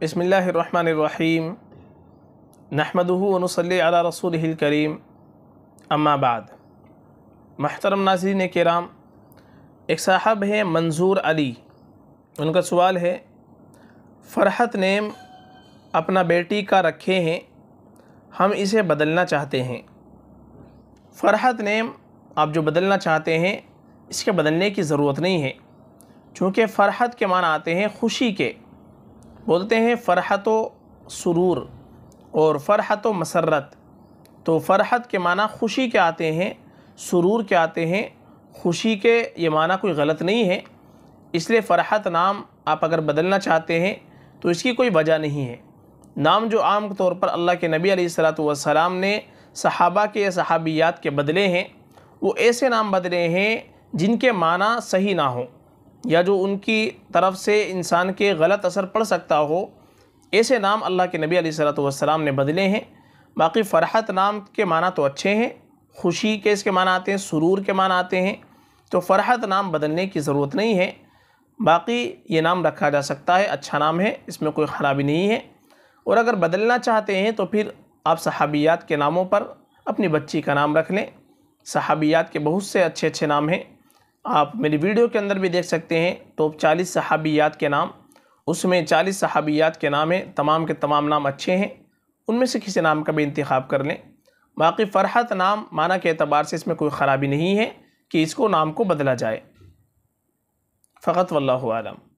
بسم اللہ الرحمن الرحیم و نصلی علی رسوله الكریم اما بعد محترم ناظرین کرام ایک صاحب ہیں منظور علی ان کا سوال ہے فرحت نیم اپنا بیٹی کا رکھے ہیں ہم اسے بدلنا چاہتے ہیں فرحت نیم آپ جو بدلنا چاہتے ہیں اس کے بدلنے کی ضرورت نہیں ہے چونکہ فرحت کے معنی آتے ہیں خوشی کے بولتے ہیں فرحت و سرور اور فرحت و مسرت تو فرحت کے معنی خوشی کے آتے ہیں سرور کے آتے ہیں خوشی کے یہ معنی کوئی غلط نہیں ہے اس لیے فرحت نام آپ اگر بدلنا چاہتے ہیں تو اس کی کوئی وجہ نہیں ہے نام جو عام طور پر اللہ کے نبی علیہ السلام والسلام نے صحابہ کے صحابیات کے بدلے ہیں وہ ایسے نام بدلے ہیں جن کے معنی صحیح نہ ہوں یا جو ان کی طرف سے انسان کے غلط اثر پڑ سکتا ہو ایسے نام اللہ کے نبی علیہ صلاۃ والسلام نے بدلے ہیں باقی فرحت نام کے معنی تو اچھے ہیں خوشی کے اس کے معنی آتے ہیں سرور کے معنی آتے ہیں تو فرحت نام بدلنے کی ضرورت نہیں ہے باقی یہ نام رکھا جا سکتا ہے اچھا نام ہے اس میں کوئی خرابی نہیں ہے اور اگر بدلنا چاہتے ہیں تو پھر آپ صحابیات کے ناموں پر اپنی بچی کا نام رکھ لیں صحابیات کے بہت سے اچھے اچھے نام ہیں آپ میری ویڈیو کے اندر بھی دیکھ سکتے ہیں تو چالیس صحابیات کے نام اس میں چالیس صحابیات کے نام ہیں تمام کے تمام نام اچھے ہیں ان میں سے کسی نام کا بھی انتخاب کر لیں باقی فرحت نام معنی کے اعتبار سے اس میں کوئی خرابی نہیں ہے کہ اس کو نام کو بدلا جائے فقط واللہ عالم